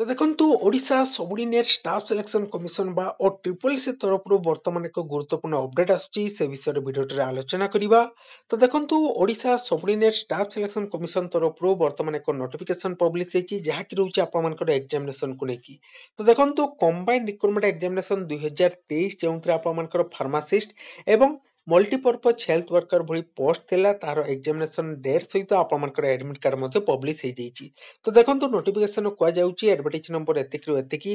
তো ଦେଖନ୍ତୁ Odisha subordinate staff selection commission ବା ଓ ଟ୍ରିପଲ୍ ସି ତରଫରୁ ବର୍ତ୍ତମାନ ଏକ ଗୁରୁତ୍ୱପୂର୍ଣ୍ଣ ଅପଡେଟ୍ ଆସୁଛି ସେ ବିଷୟରେ ଭିଡ଼ିଓଟିରେ ଆଲୋଚନା କରିବା ତ ଦେଖନ୍ତୁ Odisha subordinate staff selection commission ତରଫରୁ ବର୍ତ୍ତମାନ ଏକ ନୋଟିଫିକେସନ୍ ପବ୍ଲିଶ ହେଇଛି ଯାହାକି ରହୁଛି ଆପଣମାନଙ୍କର ଏକ୍ସାମିନେସନକୁ ନେଇକି ତ ଦେଖନ୍ତୁ କମ୍ବାଇନ୍ ରିକ୍ରୁଟମେଣ୍ଟ ଏକ୍ସାମିନେସନ୍ ଦୁଇ ହଜାର ତେଇଶ ଯେଉଁଥିରେ ଆପଣମାନଙ୍କର ଫାର୍ମାସିଷ୍ଟ ଏବଂ ମଲ୍ଟିପର୍ପଜ୍ ହେଲ୍ଥ ୱାର୍କର ଭଳି ପୋଷ୍ଟ ଥିଲା ତାର ଏକ୍ସାମିନେସନ ଡେଟ୍ ସହିତ ଆପଣମାନଙ୍କର ଆଡମିଟ୍ କାର୍ଡ ମଧ୍ୟ ପବ୍ଲିଶ ହେଇଯାଇଛି ତ ଦେଖନ୍ତୁ ନୋଟିଫିକେସନ କୁହାଯାଉଛି ଆଡଭର୍ଟାଇଜ ନମ୍ବର ଏତିକିରୁ ଏତିକି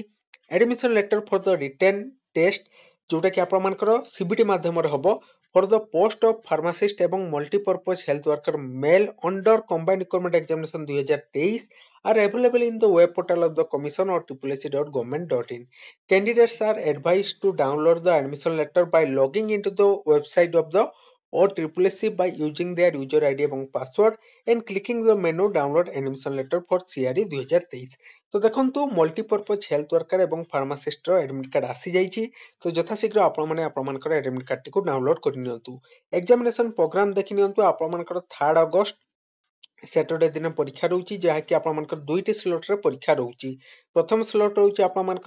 admission letter for the written test ଯୋଉଟାକି ଆପଣମାନଙ୍କର ସିବିଟି ମାଧ୍ୟମରେ ହବ for the post of pharmacist among multi-purpose health worker male under combined equipment examination 2023 are available in the web portal of the commission or triplec.government.in. Candidates are advised to download the admission letter by logging into the website of the or CCC by using their user ID and password and clicking the menu download admission letter for CRE 2023 তো দেখন্তু multipurpose health worker ଏବଂ ଫାର୍ମାସିଷ୍ଟର admit card ଆସିଯାଇଛି ତ ଯଥାଶୀଘ୍ର ଆପଣମାନେ ଆପଣମାନଙ୍କର admit କାର୍ଡଟିକୁ download କରିନିଅନ୍ତୁ examination program ଦେଖିନିଅନ୍ତୁ ଆପଣମାନଙ୍କର ଥାର୍ଡ ଅଗଷ୍ଟ স্যাটরডে দিন পরীক্ষা রয়েছে যাকি আপনার দুইটি স্লটরে পরীক্ষা রয়েছে প্রথম স্লট রয়েছে আপনার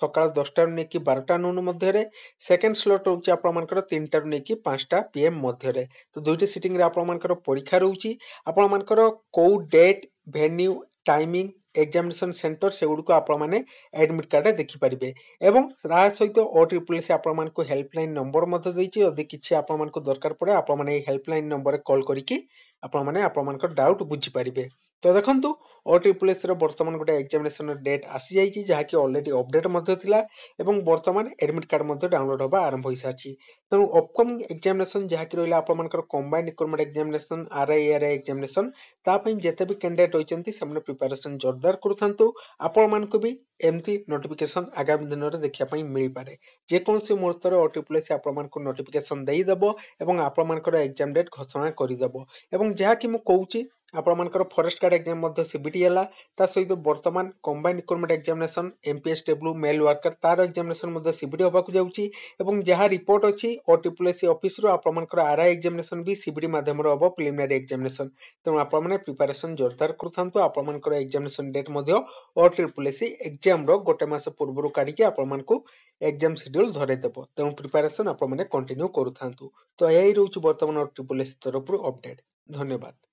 সকাল দশটার নিয়ে বারোটা নুন মধ্যে সেকেন্ড স্লট রয়েছে আপনার তিনটার নিয়ে পাঁচটা পিএম মধ্যে তো দুইটি সিটিংরে আপনার পরীক্ষা রয়েছে আপনার কেউ date venue timing examination center সেগুড়ি আপনার আডমিট কার্ডে দেখিপারে এবং তা সহিত ও ট্রিপল সি আপনার হেল্পলাইন নম্বর মধ্যে দিয়েছি যদি কিছু আপনার দরকার পড়ে আপনার এই হেল্পলাইন নম্বরে কল করি ଆପଣମାନେ ଆପଣମାନଙ୍କର ଡାଉଟ୍ ବୁଝିପାରିବେ ତ ଦେଖନ୍ତୁ ଓ ଟି ପୁଲିସ୍ର ବର୍ତ୍ତମାନ ଗୋଟେ ଏକ୍ଜାମିନେସନ୍ର ଡେଟ୍ ଆସିଯାଇଛି ଯାହାକି ଅଲରେଡ଼ି ଅପଡେଟ୍ ମଧ୍ୟ ଥିଲା ଏବଂ ବର୍ତ୍ତମାନ ଆଡମିଟ୍ କାର୍ଡ଼ ମଧ୍ୟ ଡାଉନଲୋଡ୍ ହେବା ଆରମ୍ଭ ହୋଇସାରିଛି ତେଣୁ ଅପକମିଂ ଏକ୍ଜାମିନେସନ୍ ଯାହାକି ରହିଲା ଆପଣମାନଙ୍କର combined recruitment examination RIRI examination ତା ପାଇଁ ଯେତେ ବି କ୍ୟାଣ୍ଡିଡେଟ୍ ହୋଇଛନ୍ତି ସେମାନେ ପ୍ରିପାରେସନ୍ ଜୋରଦାର କରୁଥାନ୍ତୁ ଆପଣମାନଙ୍କୁ ବି ଏମିତି ନୋଟିଫିକେସନ୍ ଆଗାମୀ ଦିନରେ ଦେଖିବା ପାଇଁ ମିଳିପାରେ ଯେକୌଣସି ମୁହୂର୍ତ୍ତରେ ଓ ଟି ପୁଲିସ୍ ଆପଣମାନଙ୍କୁ ନୋଟିଫିକେସନ୍ ଦେଇଦେବ ଏବଂ ଆପଣମାନଙ୍କର ଏକ୍ଜାମ୍ ଡେଟ୍ ଘୋଷଣା କରିଦେବ ଏବଂ ଏବଂ ଯାହାକି ମୁଁ କହୁଛି ଆପଣମାନଙ୍କର ଫରେଷ୍ଟ ଗାର୍ଡ ଏକ୍ଜାମ ମଧ୍ୟ ସିବିଟି ହେଲା ତା ସହିତ ବର୍ତ୍ତମାନ combined recruitment examination MPS W male worker ତାର ଏକ୍ଜାମିନେସନ୍ ମଧ୍ୟ ସିବିଟି ହେବାକୁ ଯାଉଛି ଏବଂ ଯାହା ରିପୋର୍ଟ ଅଛି ଓ ଟ୍ରିପୁଏସି ଅଫିସରୁ ଆପଣମାନଙ୍କର ଆର୍ଆଇ ଏକ୍ଜାମିନେସନ୍ ବି ସିବିଟି ମାଧ୍ୟମରେ ହେବ ପ୍ରିଲିମିନାରୀ ଏକ୍ଜାମିନେସନ୍ ତେଣୁ ଆପଣମାନେ ପ୍ରିପାରେସନ୍ ଜୋରଦାର କରୁଥାନ୍ତୁ ଆପଣମାନଙ୍କର ଏକ୍ଜାମିନେସନ୍ ଡେଟ୍ ମଧ୍ୟ ଓ ଟ୍ରିପୁଏସି ଏକ୍ଜାମର ଗୋଟେ ମାସ ପୂର୍ବରୁ କାଢ଼ିକି ଆପଣମାନଙ୍କୁ ଏକ୍ଜାମ ସେଡ୍ୟୁଲ୍ ଧରେଇଦେବ ତେଣୁ ପ୍ରିପାରେସନ୍ ଆପଣମାନେ କଣ୍ଟିନ୍ୟୁ କରୁଥାନ୍ତୁ ତ ଏହି ରହୁଛି ବର୍ତ୍ତମାନ ଓ ଟ୍ରିପୁଏସି ତରଫରୁ ଅପଡେଟ୍ धन्यवाद